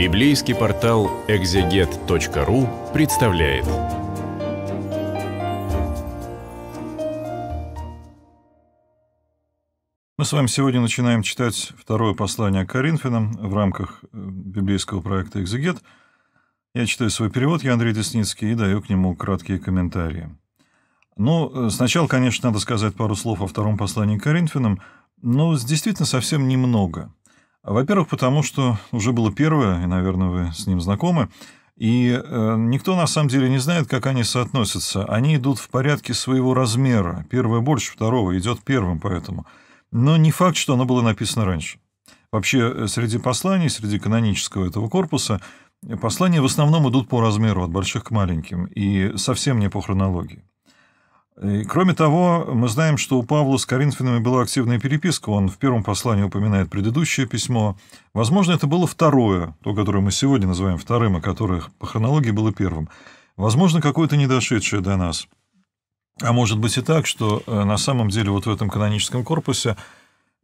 Библейский портал экзегет.ру представляет. Мы с вами сегодня начинаем читать второе послание к Коринфянам в рамках э, библейского проекта «Экзегет». Я читаю свой перевод, я Андрей Десницкий, и даю к нему краткие комментарии. Ну, э, сначала, конечно, надо сказать пару слов о втором послании к Коринфянам, но действительно совсем немного – во-первых, потому что уже было первое, и, наверное, вы с ним знакомы, и э, никто на самом деле не знает, как они соотносятся. Они идут в порядке своего размера. Первое больше второго, идет первым поэтому. Но не факт, что оно было написано раньше. Вообще, э, среди посланий, среди канонического этого корпуса, э, послания в основном идут по размеру, от больших к маленьким, и совсем не по хронологии. Э, кроме того, мы знаем, что у Павла с Коринфянами была активная переписка. Он в первом послании упоминает предыдущее письмо. Возможно, это было второе, то, которое мы сегодня называем вторым, а которое по хронологии было первым. Возможно, какое-то недошедшее до нас. А может быть и так, что э, на самом деле вот в этом каноническом корпусе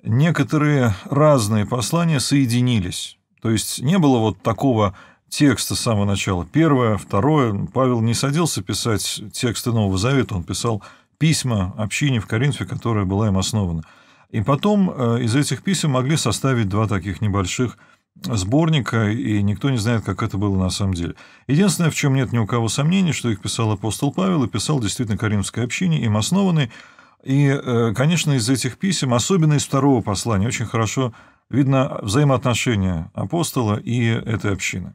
некоторые разные послания соединились. То есть не было вот такого текста с самого начала. Первое. Второе. Павел не садился писать тексты Нового Завета, он писал письма общине в Коринфе, которая была им основана. И потом э, из этих писем могли составить два таких небольших сборника, и никто не знает, как это было на самом деле. Единственное, в чем нет ни у кого сомнений, что их писал апостол Павел, и писал действительно Каримской общине, им основанный. И, э, конечно, из этих писем, особенно из второго послания, очень хорошо видно взаимоотношения апостола и этой общины.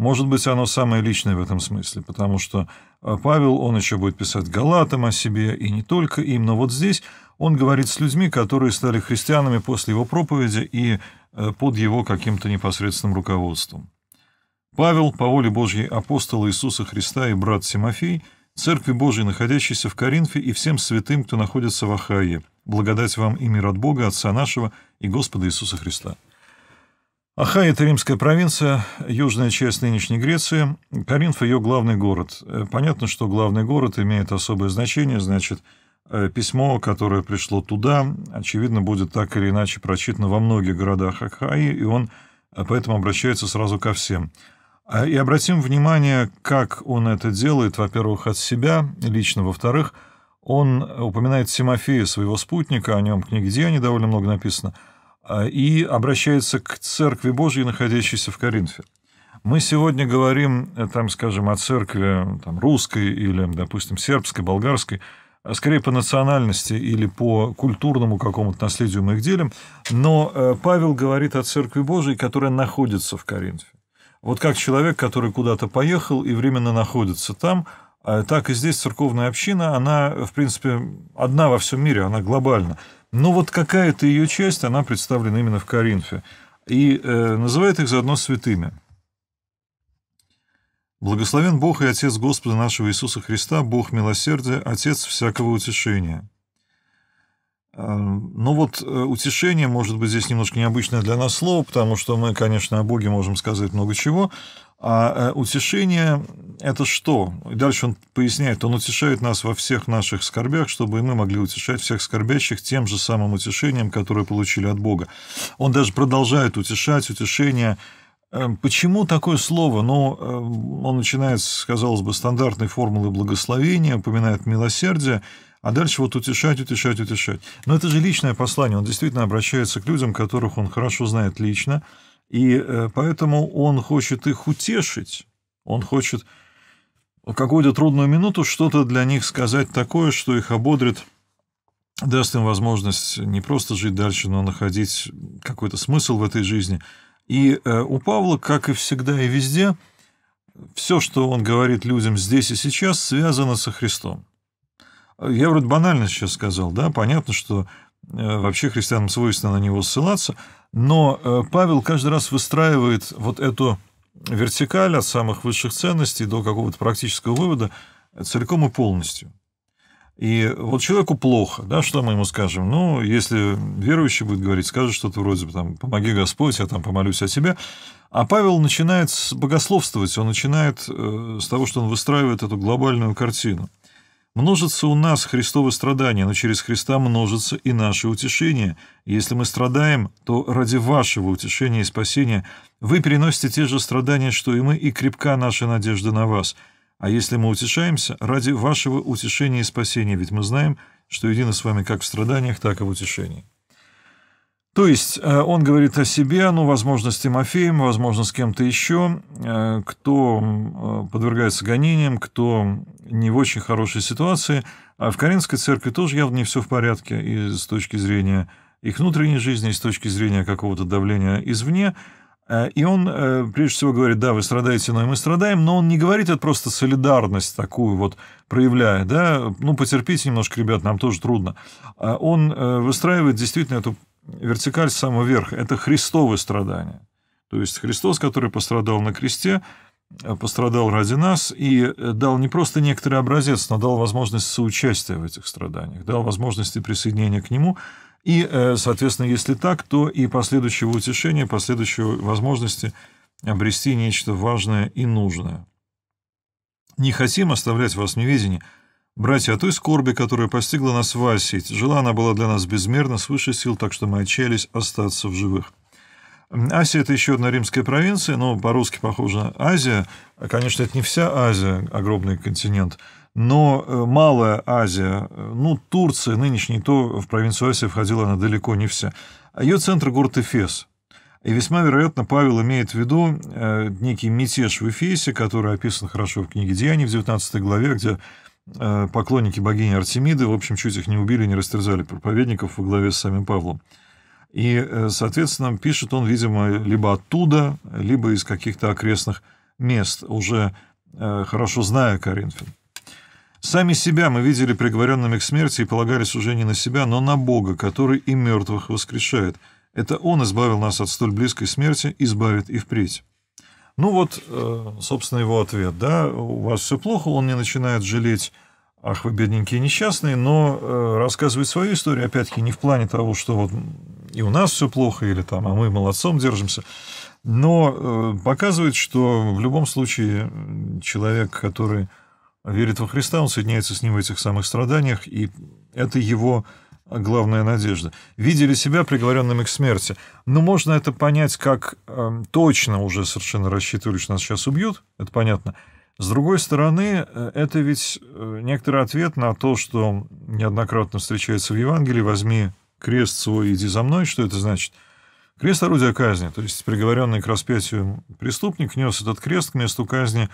Может быть, оно самое личное в этом смысле, потому что э, Павел, он еще будет писать Галатам о себе, и не только им, но вот здесь он говорит с людьми, которые стали христианами после его проповеди и э, под его каким-то непосредственным руководством. Павел, по воле Божьей апостола Иисуса Христа и брат Тимофей, Церкви Божьей, находящейся в Коринфе, и всем святым, кто находится в Ахае, благодать вам и мир от Бога, Отца нашего и Господа Иисуса Христа. Ахая — это римская провинция, южная часть нынешней Греции. Коринф — ее главный город. Э, понятно, что главный город имеет особое значение, значит, э, письмо, которое пришло туда, очевидно, будет так или иначе прочитано во многих городах Ахаи, и он э, поэтому обращается сразу ко всем. А, и обратим внимание, как он это делает, во-первых, от себя лично, во-вторых, он упоминает Тимофея, своего спутника, о нем в книге Деяний довольно много написано — а, и обращается к Церкви Божьей, находящейся в Коринфе. Мы сегодня говорим, э, там, скажем, о церкви там, русской или, допустим, сербской, болгарской, а скорее по национальности или по культурному какому-то наследию мы их делим, но э, Павел говорит о Церкви Божией, которая находится в Коринфе. Вот как человек, который куда-то поехал и временно находится там, а, так и здесь церковная община, она, в принципе, одна во всем мире, она глобальна. Но ну, вот какая-то ее часть, она представлена именно в Коринфе. И э, называет их заодно святыми. «Благословен Бог и Отец Господа нашего Иисуса Христа, Бог милосердия, Отец всякого утешения». Ну вот э, утешение, может быть, здесь немножко необычное для нас слово, потому что мы, конечно, о Боге можем сказать много чего, а э, утешение – это что? И дальше он поясняет, он утешает нас во всех наших скорбях, чтобы и мы могли утешать всех скорбящих тем же самым утешением, которое получили от Бога. Он даже продолжает утешать, утешение эм, Почему такое слово? Ну, эм, он начинает, казалось бы, стандартной формулы благословения, упоминает милосердие, а дальше вот утешать, утешать, утешать. Но это же личное послание. Он действительно обращается к людям, которых он хорошо знает лично. И э, поэтому он хочет их утешить. Он хочет в какую-то трудную минуту что-то для них сказать такое, что их ободрит, даст им возможность не просто жить дальше, но находить какой-то смысл в этой жизни. И э, у Павла, как и всегда и везде, все, что он говорит людям здесь и сейчас, связано со Христом. Я вроде банально сейчас сказал, да, понятно, что э, вообще христианам свойственно на него ссылаться, но э, Павел каждый раз выстраивает вот эту вертикаль от самых высших ценностей до какого-то практического вывода целиком и полностью. И вот человеку плохо, да, что мы ему скажем? Ну, если верующий будет говорить, скажет что-то вроде бы там «помоги Господь, я там помолюсь о тебе». А Павел начинает богословствовать, он начинает э, с того, что он выстраивает эту глобальную картину – Множится у нас Христово страдание, но через Христа множится и наше утешение. Если мы страдаем, то ради вашего утешения и спасения вы переносите те же страдания, что и мы, и крепка наша надежда на вас. А если мы утешаемся, ради вашего утешения и спасения, ведь мы знаем, что едины с вами как в страданиях, так и в утешении». То есть э, он говорит о себе, ну, возможно, с Тимофеем, возможно, с кем-то еще, э, кто э, подвергается гонениям, кто не в очень хорошей ситуации. А в Каринской церкви тоже явно не все в порядке и с точки зрения их внутренней жизни, и с точки зрения какого-то давления извне. И он, прежде всего, говорит, да, вы страдаете, но и мы страдаем, но он не говорит, это просто солидарность такую вот проявляя, да, ну, потерпите немножко, ребят, нам тоже трудно. Он выстраивает действительно эту вертикаль с самого верха, это христовые страдания. То есть Христос, который пострадал на кресте, э, пострадал ради нас и э, дал не просто некоторый образец, но дал возможность соучастия в этих страданиях, дал возможности присоединения к Нему. И, э, соответственно, если так, то и последующего утешения, последующего возможности обрести нечто важное и нужное. Не хотим оставлять вас в неведении – Братья, от той скорби, которая постигла нас в Асии, тяжела она была для нас безмерно, свыше сил, так что мы отчаялись остаться в живых. Асия – это еще одна римская провинция, но по-русски похоже Азия. Конечно, это не вся Азия, огромный континент, но э, Малая Азия, э, ну, Турция нынешней, то в провинцию Асия входила она далеко не вся. Ее центр – город Эфес. И весьма вероятно, Павел имеет в виду э, некий мятеж в Эфесе, который описан хорошо в книге «Деяний» в 19 главе, где Э, поклонники богини Артемиды, в общем, чуть их не убили, не растерзали проповедников во главе с самим Павлом. И, э, соответственно, пишет он, видимо, либо оттуда, либо из каких-то окрестных мест, уже э, хорошо зная Коринфян. Сами себя мы видели приговоренными к смерти и полагались уже не на себя, но на Бога, который и мертвых воскрешает. Это Он избавил нас от столь близкой смерти, избавит и впредь. Ну вот, э, собственно, его ответ, да, у вас все плохо, он не начинает жалеть, ах, вы бедненькие несчастные, но э, рассказывает свою историю, опять-таки, не в плане того, что вот и у нас все плохо, или там, а мы молодцом держимся, но э, показывает, что в любом случае человек, который верит во Христа, он соединяется с ним в этих самых страданиях, и это его а главная надежда, видели себя приговоренными к смерти. Но можно это понять, как э, точно уже совершенно рассчитывали, что нас сейчас убьют, это понятно. С другой стороны, э, это ведь э, некоторый ответ на то, что неоднократно встречается в Евангелии, возьми крест свой, иди за мной, что это значит? Крест орудия казни, то есть приговоренный к распятию преступник нес этот крест к месту казни,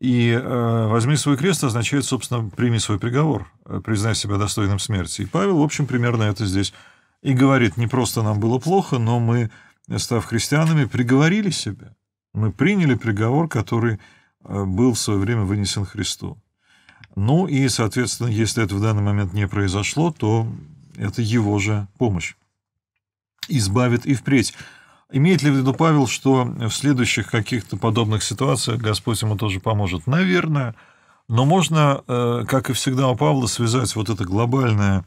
и э, «возьми свой крест» означает, собственно, «прими свой приговор, э, признай себя достойным смерти». И Павел, в общем, примерно это здесь и говорит, не просто нам было плохо, но мы, став христианами, приговорили себя. Мы приняли приговор, который э, был в свое время вынесен Христу. Ну и, соответственно, если это в данный момент не произошло, то это его же помощь. Избавит и впредь Имеет ли в виду Павел, что в следующих каких-то подобных ситуациях Господь ему тоже поможет? Наверное. Но можно, э, как и всегда у Павла, связать вот это глобальное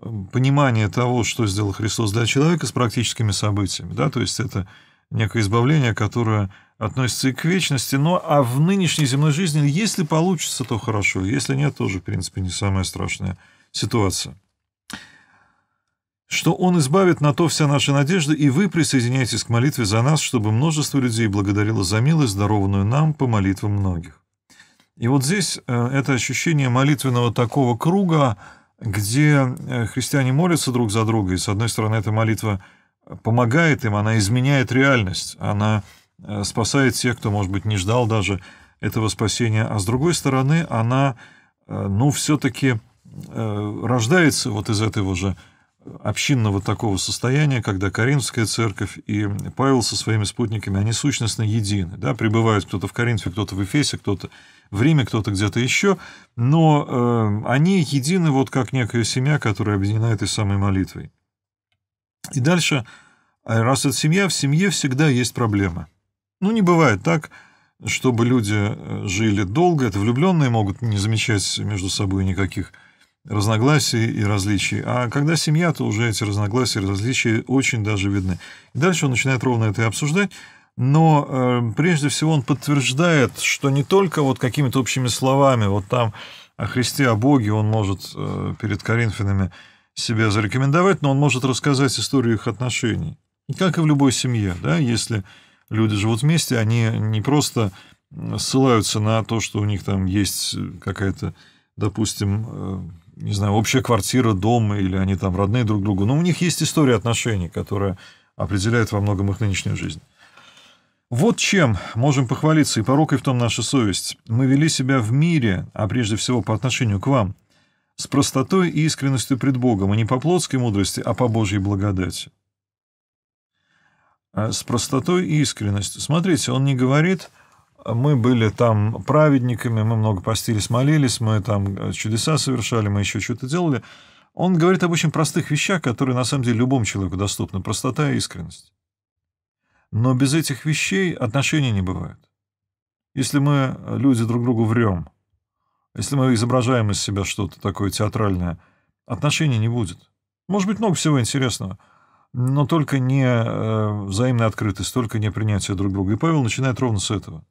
э, понимание того, что сделал Христос для человека, с практическими событиями. Да? То есть это некое избавление, которое относится и к вечности. Но а в нынешней земной жизни, если получится, то хорошо. Если нет, тоже, в принципе, не самая страшная ситуация что Он избавит на то вся наша надежда, и вы присоединяйтесь к молитве за нас, чтобы множество людей благодарило за милость, здорованную нам по молитвам многих. И вот здесь э, это ощущение молитвенного такого круга, где э, христиане молятся друг за друга, и, с одной стороны, эта молитва помогает им, она изменяет реальность, она э, спасает тех, кто, может быть, не ждал даже этого спасения, а с другой стороны, она, ну, все-таки рождается вот из этого же общинного такого состояния, когда Коринфская церковь и Павел со своими спутниками, они сущностно едины. Да? Прибывают кто-то в Коринфе, кто-то в Эфесе, кто-то в Риме, кто-то где-то еще, но э, они едины вот как некая семья, которая объединена этой самой молитвой. И дальше, э, раз это семья, в семье всегда есть проблемы. Ну, не бывает так, чтобы люди э, жили долго, это влюбленные могут не замечать между собой никаких проблем, разногласий и различий. А когда семья, то уже эти разногласия и различия очень даже видны. дальше он начинает ровно это и обсуждать. Но э, прежде всего он подтверждает, что не только вот какими-то общими словами, вот там о Христе, о Боге он может э, перед Коринфянами себя зарекомендовать, но он может рассказать историю их отношений. Как и в любой семье, да, если люди живут вместе, они не просто ссылаются на то, что у них там есть какая-то, допустим, э, не знаю, общая квартира, дом, или они там родные друг другу. Но у них есть история отношений, которая определяет во многом их нынешнюю жизнь. Вот чем можем похвалиться, и порокой в том наша совесть. Мы вели себя в мире, а прежде всего по отношению к вам, с простотой и искренностью пред Богом, и не по плотской мудрости, а по Божьей благодати. А с простотой и искренностью. Смотрите, он не говорит мы были там праведниками, мы много постились, молились, мы там э, чудеса совершали, мы еще что-то делали. Он говорит об очень простых вещах, которые на самом деле любому человеку доступны. Простота и искренность. Но без этих вещей отношений не бывает. Если мы, э, люди, друг другу врем, если мы изображаем из себя что-то такое театральное, отношений не будет. Может быть, много всего интересного, но только не э, взаимная открытость, только не принятие друг друга. И Павел начинает ровно с этого.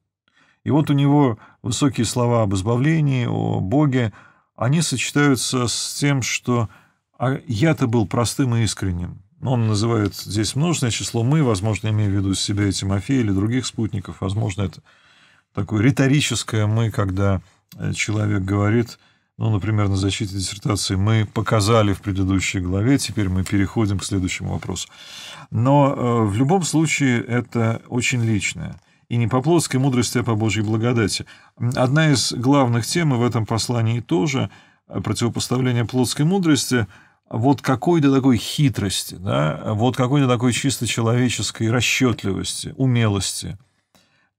И вот у него высокие слова об избавлении, о Боге, они сочетаются с тем, что а я-то был простым и искренним. Он называет здесь множественное число «мы», возможно, имея в виду себя и Тимофея или других спутников. Возможно, это такое риторическое «мы», когда э, человек говорит, ну, например, на защите диссертации «мы показали в предыдущей главе, теперь мы переходим к следующему вопросу». Но э, в любом случае это очень личное – и не по плотской мудрости, а по Божьей благодати. Одна из главных тем в этом послании тоже противопоставление плотской мудрости вот какой-то такой хитрости, да, вот какой-то такой чисто человеческой расчетливости, умелости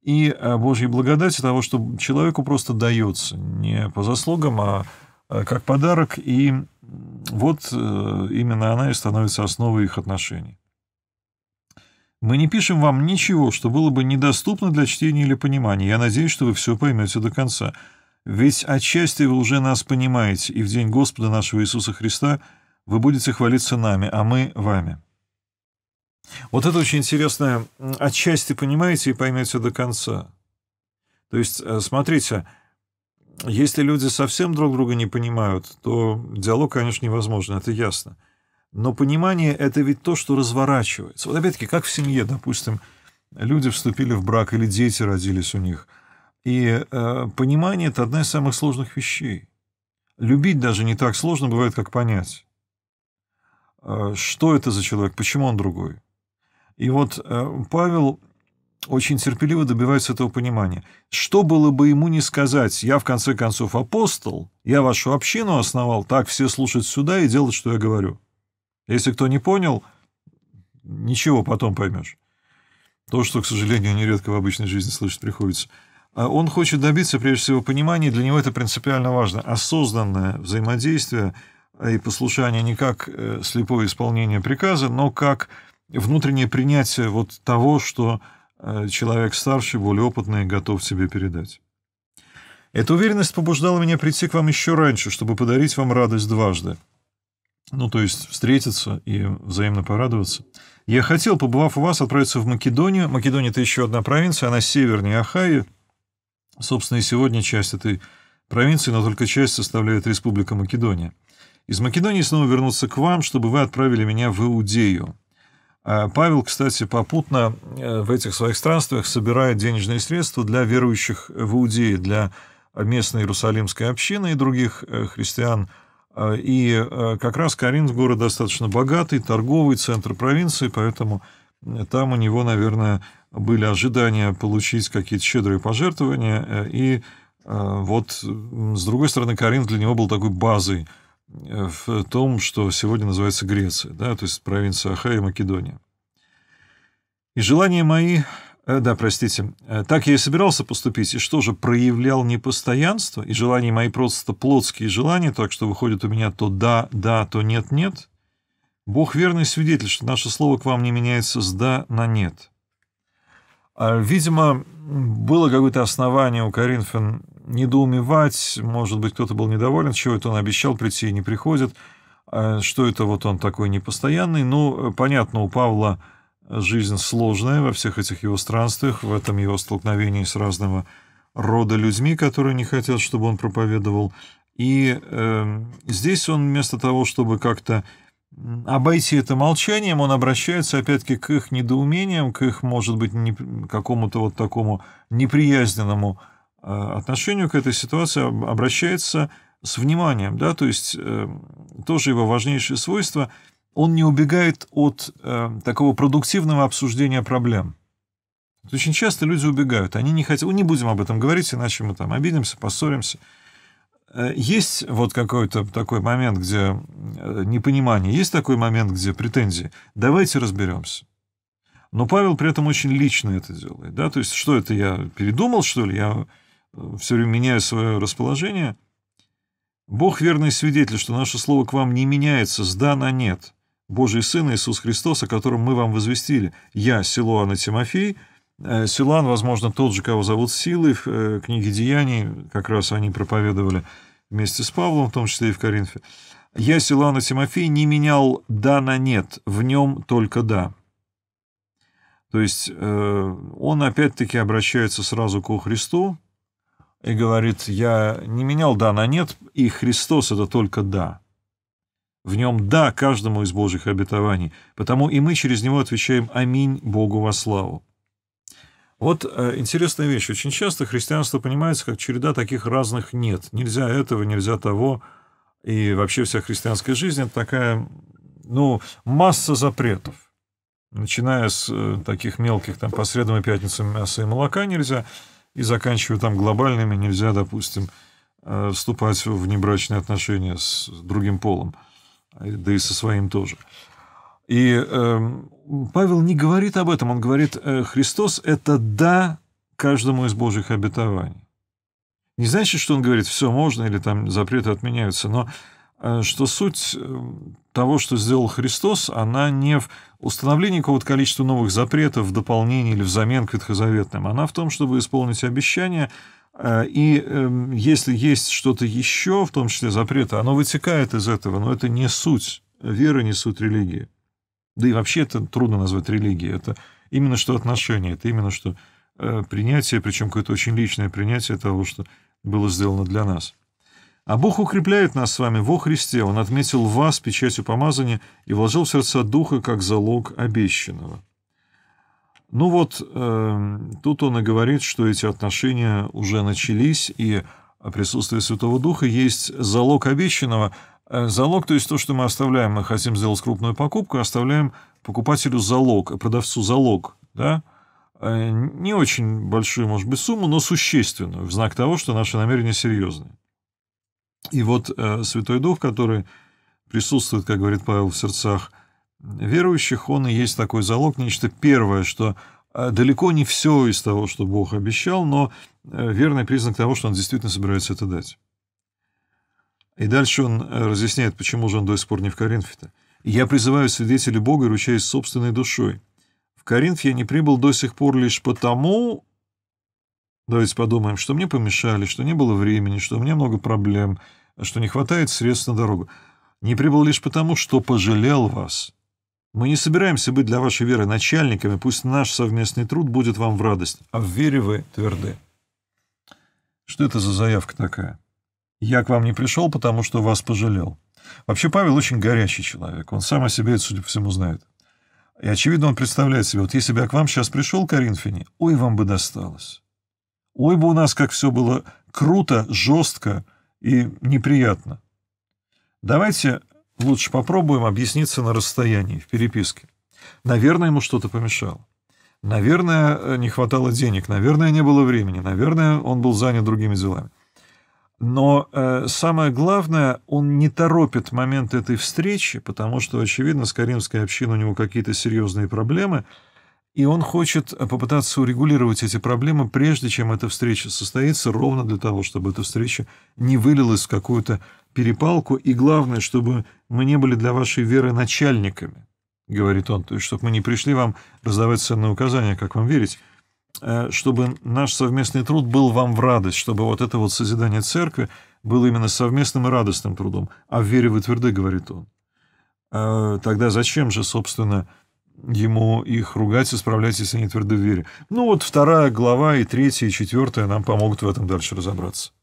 и а, Божьей благодати того, что человеку просто дается не по заслугам, а, а как подарок, и вот э, именно она и становится основой их отношений. Мы не пишем вам ничего, что было бы недоступно для чтения или понимания. Я надеюсь, что вы все поймете до конца. Ведь отчасти вы уже нас понимаете, и в день Господа нашего Иисуса Христа вы будете хвалиться нами, а мы — вами». Вот это очень интересное. Отчасти понимаете и поймете до конца. То есть, э, смотрите, если люди совсем друг друга не понимают, то диалог, конечно, невозможен, это ясно. Но понимание — это ведь то, что разворачивается. Вот опять-таки, как в семье, допустим, люди вступили в брак или дети родились у них. И э, понимание — это одна из самых сложных вещей. Любить даже не так сложно бывает, как понять. Э, что это за человек, почему он другой. И вот э, Павел очень терпеливо добивается этого понимания. Что было бы ему не сказать? Я, в конце концов, апостол, я вашу общину основал, так все слушать сюда и делать, что я говорю. Если кто не понял, ничего потом поймешь. То, что, к сожалению, нередко в обычной жизни слышать приходится. А он хочет добиться, прежде всего, понимания, для него это принципиально важно, осознанное взаимодействие а и послушание не как э, слепое исполнение приказа, но как внутреннее принятие вот того, что э, человек старше, более опытный, готов тебе передать. Эта уверенность побуждала меня прийти к вам еще раньше, чтобы подарить вам радость дважды ну, то есть встретиться и взаимно порадоваться. Я хотел, побывав у вас, отправиться в Македонию. Македония – это еще одна провинция, она севернее Ахайи. Собственно, и сегодня часть этой провинции, но только часть составляет Республика Македония. Из Македонии снова вернуться к вам, чтобы вы отправили меня в Иудею. А Павел, кстати, попутно э, в этих своих странствиях собирает денежные средства для верующих в Иудеи, для местной иерусалимской общины и других э, христиан – Э, и э, как раз Каринск город достаточно богатый, торговый центр провинции, поэтому э, там у него, наверное, были ожидания получить какие-то щедрые пожертвования. И вот, с другой стороны, Каринск для него был такой базой в том, что сегодня называется Греция, да, то есть провинция Ахая и Македония. И желания мои Э, да, простите. Э, так я и собирался поступить, и что же, проявлял непостоянство, и желания мои просто плотские желания, так что выходит у меня то да, да, то нет, нет. Бог верный свидетель, что наше слово к вам не меняется с да на нет. А, видимо, было какое-то основание у Коринфян недоумевать, может быть, кто-то был недоволен, чего это он обещал прийти и не приходит, э, что это вот он такой непостоянный. Ну, понятно, у Павла жизнь сложная во всех этих его странствиях, в этом его столкновении с разного рода людьми, которые не хотят, чтобы он проповедовал. И э, здесь он вместо того, чтобы как-то обойти это молчанием, он обращается опять-таки к их недоумениям, к их, может быть, не, какому-то вот такому неприязненному э, отношению к этой ситуации, обращается с вниманием, да, то есть э, тоже его важнейшее свойство – он не убегает от э, такого продуктивного обсуждения проблем. Очень часто люди убегают, они не хотят, не будем об этом говорить, иначе мы там обидимся, поссоримся. Э, есть вот какой-то такой момент, где э, непонимание, есть такой момент, где претензии. Давайте разберемся. Но Павел при этом очень лично это делает. Да? То есть, что это я передумал, что ли? Я э, все время меняю свое расположение. Бог верный свидетель, что наше слово к вам не меняется, сдАно нет. Божий Сын Иисус Христос, о котором мы вам возвестили. Я, Силуан и Тимофей». Э, Силуан, возможно, тот же, кого зовут Силы в э, книге «Деяний», как раз они проповедовали вместе с Павлом, в том числе и в Коринфе. «Я, Силуан и Тимофей, не менял «да» на «нет», в нем только «да». То есть э, он опять-таки обращается сразу к Христу и говорит, я не менял «да» на «нет», и Христос — это только «да». В нем «да» каждому из Божьих обетований, потому и мы через него отвечаем «Аминь Богу во славу». Вот э, интересная вещь. Очень часто христианство понимается как череда таких разных «нет». Нельзя этого, нельзя того. И вообще вся христианская жизнь — это такая, ну, масса запретов. Начиная с э, таких мелких, там, по средам и пятницам мяса и молока нельзя, и заканчивая там глобальными нельзя, допустим, э, вступать в небрачные отношения с другим полом да и со своим тоже. И э, Павел не говорит об этом, он говорит, э, Христос – это «да» каждому из Божьих обетований. Не значит, что он говорит, все можно, или там запреты отменяются, но э, что суть э, того, что сделал Христос, она не в установлении какого-то количества новых запретов в дополнение или взамен к ветхозаветным, она в том, чтобы исполнить обещание – Э, и эм, если есть что-то еще, в том числе запреты, оно вытекает из этого, но это не суть веры, не суть религии. Да и вообще это трудно назвать религией. Это именно что отношение, это именно что э, принятие, причем какое-то очень личное принятие того, что было сделано для нас. А Бог укрепляет нас с вами во Христе. Он отметил вас печатью помазания и вложил в сердца Духа как залог обещанного. Ну вот, э, тут он и говорит, что эти отношения уже начались, и присутствие Святого Духа есть залог обещанного. Э, залог, то есть то, что мы оставляем, мы хотим сделать крупную покупку, оставляем покупателю залог, продавцу залог, да, э, не очень большую, может быть, сумму, но существенную, в знак того, что наши намерения серьезные. И вот э, Святой Дух, который присутствует, как говорит Павел, в сердцах верующих он и есть такой залог, нечто первое, что э, далеко не все из того, что Бог обещал, но э, верный признак того, что он действительно собирается это дать. И дальше он э, разъясняет, почему же он до сих пор не в Коринфе-то. «Я призываю свидетелей Бога и ручаюсь собственной душой. В Коринф я не прибыл до сих пор лишь потому...» Давайте подумаем, что мне помешали, что не было времени, что у меня много проблем, что не хватает средств на дорогу. «Не прибыл лишь потому, что пожалел вас». Мы не собираемся быть для вашей веры начальниками, пусть наш совместный труд будет вам в радость, а в вере вы тверды. Что это за заявка такая? Я к вам не пришел, потому что вас пожалел. Вообще Павел очень горячий человек, он сам о себе это, судя по всему, знает. И, очевидно, он представляет себе, вот если бы я к вам сейчас пришел, Коринфяне, ой, вам бы досталось. Ой бы у нас как все было круто, жестко и неприятно. Давайте Лучше попробуем объясниться на расстоянии, в переписке. Наверное, ему что-то помешало. Наверное, э, не хватало денег, наверное, не было времени, наверное, он был занят другими делами. Но э, самое главное, он не торопит момент этой встречи, потому что, очевидно, с Каримской общиной у него какие-то серьезные проблемы, и он хочет э, попытаться урегулировать эти проблемы, прежде чем эта встреча состоится, ровно для того, чтобы эта встреча не вылилась в какую-то перепалку, и главное, чтобы мы не были для вашей веры начальниками, говорит он, то есть чтобы мы не пришли вам раздавать ценные указания, как вам верить, э, чтобы наш совместный труд был вам в радость, чтобы вот это вот созидание церкви было именно совместным и радостным трудом, а в вере вы тверды, говорит он. Э, тогда зачем же, собственно, ему их ругать, исправлять, если они тверды в вере? Ну вот вторая глава и третья, и четвертая нам помогут в этом дальше разобраться.